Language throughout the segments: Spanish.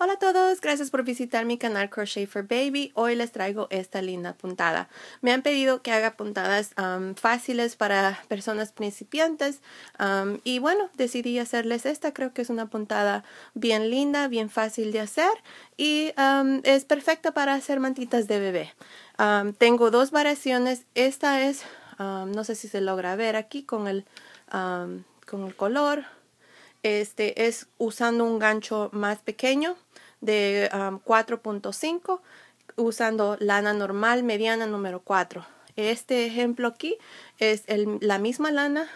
Hola a todos, gracias por visitar mi canal Crochet for Baby. Hoy les traigo esta linda puntada. Me han pedido que haga puntadas fáciles para personas principiantes y bueno, decidí hacerles esta. Creo que es una puntada bien linda, bien fácil de hacer y es perfecta para hacer mantitas de bebé. tengo dos variaciones. Esta es, no sé si se logra ver aquí con con el color este es usando un gancho más pequeño de 4.5 usando lana normal mediana número 4. Este ejemplo aquí es la misma lana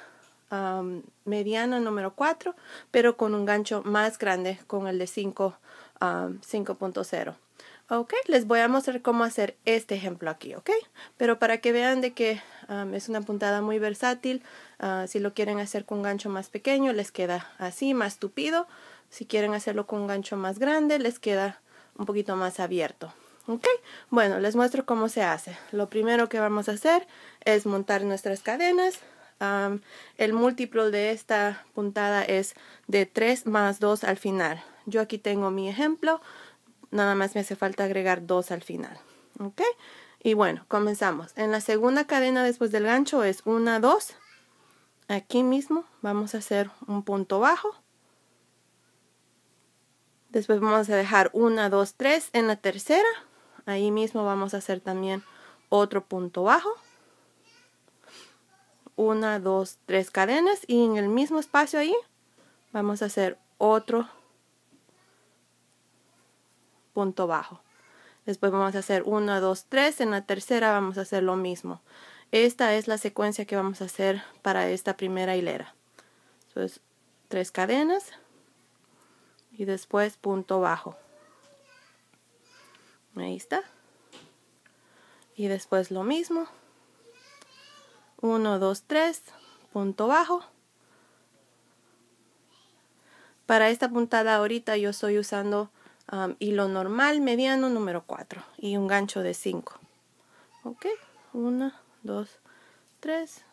mediana número 4, pero con un gancho más grande, con el de 5 um, 5.0. Ok, les voy a mostrar cómo hacer este ejemplo aquí, ok. Pero para que vean de que es una puntada muy versátil, ah, si lo quieren hacer con un gancho más pequeño, les queda así, más tupido. Si quieren hacerlo con un gancho más grande, les queda un poquito más abierto. Ok, bueno, les muestro cómo se hace. Lo primero que vamos a hacer es montar nuestras cadenas el múltiplo de esta puntada es de 3 más 2 al final. Yo aquí tengo mi ejemplo, nada más me hace falta agregar 2 al final. ¿Ok? Y bueno, comenzamos. En la segunda cadena después del gancho es 1, 2. Aquí mismo vamos a hacer un punto bajo. Después vamos a dejar 1, 2, 3 en la tercera. Ahí mismo vamos a hacer también otro punto bajo una, dos, tres cadenas y en el mismo espacio ahí vamos a hacer otro punto bajo. Después vamos a hacer 1, 2, 3. En la tercera vamos a hacer lo mismo. Esta es la secuencia que vamos a hacer para esta primera hilera. Entonces, tres cadenas y después punto bajo. Ahí está. Y después lo mismo. 1, 2, 3, punto bajo. Para esta puntada ahorita yo estoy usando um, hilo normal mediano número 4 y un gancho de 5. Ok, 1, 2, 3.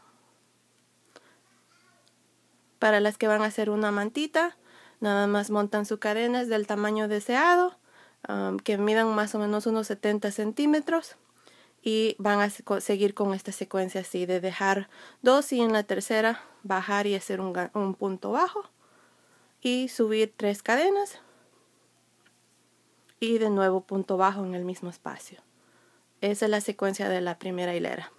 Para las que van a hacer una mantita, nada más montan su cadena del tamaño deseado, um, que midan más o menos unos 70 centímetros y van a seguir con esta secuencia así de dejar dos y en la tercera bajar y hacer un, punto bajo y subir tres cadenas y de nuevo punto bajo en el mismo espacio. Esa es la secuencia de la primera hilera.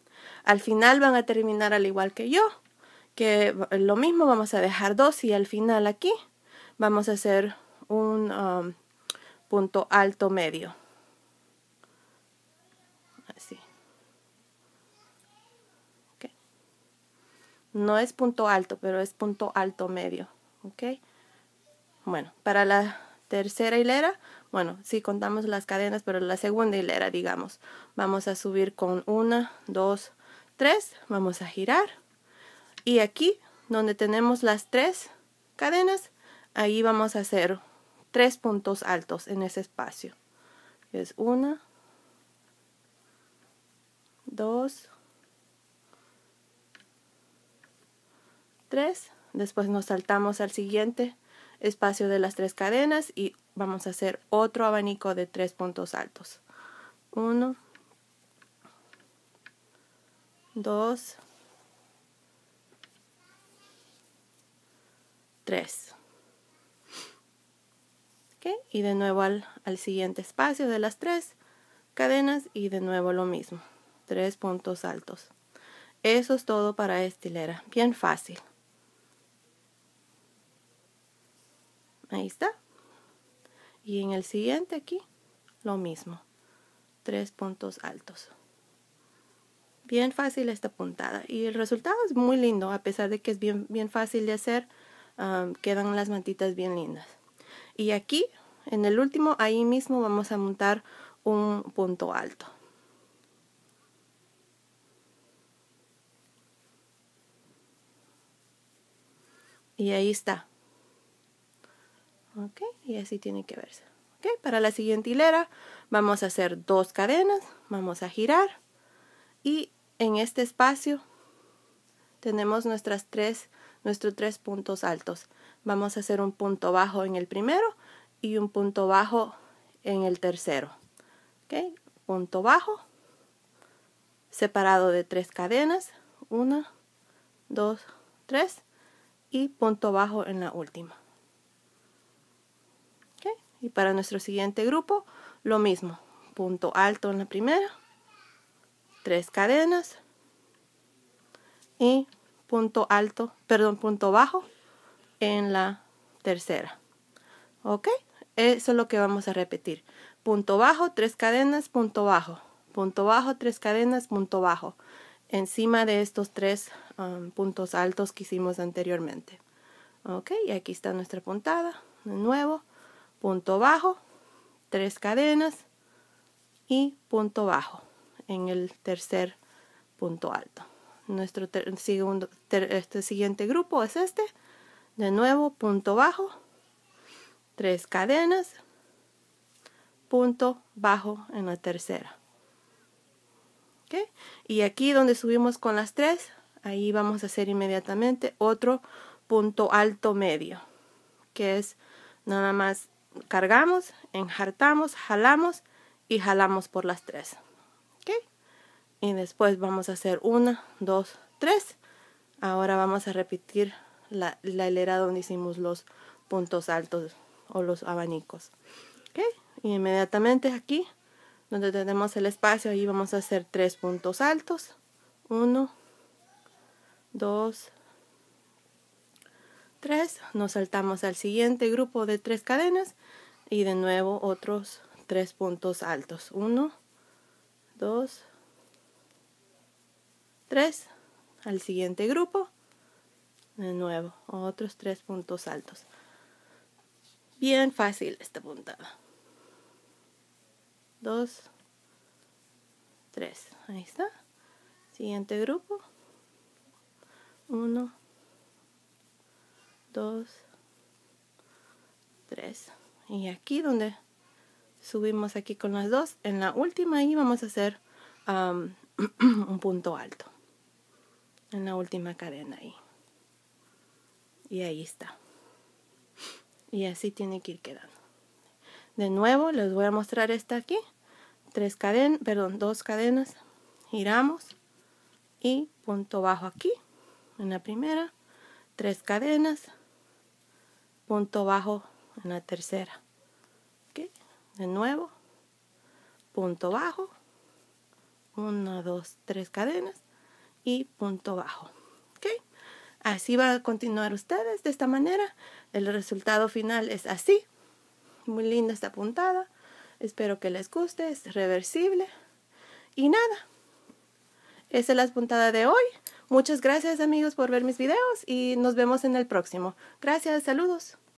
Al final van a terminar al igual que yo, que lo mismo vamos a dejar dos y al final aquí vamos a hacer un um, punto alto medio. No es punto alto, pero es punto alto medio. ¿ok? Bueno, para la tercera hilera, bueno, si contamos las cadenas, pero la segunda hilera, digamos, vamos a subir con una, dos, tres, vamos a girar. Y aquí, donde tenemos las tres cadenas, ahí vamos a hacer tres puntos altos en ese espacio. Es una, 2, 3. Después nos saltamos al siguiente espacio de las tres cadenas y vamos a hacer otro abanico de tres puntos altos. 1, 2, 3. Y de nuevo al, al siguiente espacio de las tres cadenas y de nuevo lo mismo tres puntos altos. Eso es todo para estilera, bien fácil. Ahí está. Y en el siguiente aquí, lo mismo. Tres puntos altos. Bien fácil esta puntada. Y el resultado es muy lindo, a pesar de que es bien, bien fácil de hacer, quedan las mantitas bien lindas. Y aquí, en el último, ahí mismo vamos a montar un punto alto. Y ahí está. Ok, y así tiene que verse. para la siguiente hilera vamos a hacer dos cadenas, vamos a girar y en este espacio tenemos nuestras tres, nuestros tres puntos altos. Vamos a hacer un punto bajo en el primero y un punto bajo en el tercero. Punto bajo, separado de tres cadenas, una, dos, tres, y punto bajo en la última. Y para nuestro siguiente grupo, lo mismo. Punto alto en la primera, tres cadenas y punto alto, perdón, punto bajo en la tercera. ¿Ok? Eso es lo que vamos a repetir. Punto bajo, tres cadenas, punto bajo. Punto bajo, tres cadenas, punto bajo encima de estos tres puntos altos que hicimos anteriormente. Ok, y aquí está nuestra puntada, de nuevo, punto bajo, tres cadenas y punto bajo en el tercer punto alto. Nuestro segundo, este siguiente grupo es este, de nuevo, punto bajo, tres cadenas, punto bajo en la tercera. Y aquí donde subimos con las tres, ahí vamos a hacer inmediatamente otro punto alto medio, que es nada más cargamos, enjartamos, jalamos y jalamos por las tres. Y después vamos a hacer una, dos, tres. Ahora vamos a repetir la, la hilera donde hicimos los puntos altos o los abanicos. Y inmediatamente aquí donde tenemos el espacio, ahí vamos a hacer tres puntos altos. Uno, dos, tres. Nos saltamos al siguiente grupo de tres cadenas y de nuevo otros tres puntos altos. Uno, dos, tres. Al siguiente grupo, de nuevo, otros tres puntos altos. Bien fácil esta puntada. 2, 3. Ahí está. Siguiente grupo. uno 2, 3. Y aquí donde subimos aquí con las dos, en la última y vamos a hacer un punto alto. En la última cadena ahí. Y ahí está. Y así tiene que ir quedando. De nuevo, les voy a mostrar esta aquí tres cadenas, perdón, dos cadenas, giramos y punto bajo aquí en la primera, tres cadenas, punto bajo en la tercera. De nuevo, punto bajo, una, dos, tres cadenas y punto bajo. ok, Así va a continuar ustedes de esta manera. El resultado final es así. Muy linda esta puntada. Espero que les guste, es reversible. Y nada, esa es la puntada de hoy. Muchas gracias amigos por ver mis videos y nos vemos en el próximo. Gracias, saludos.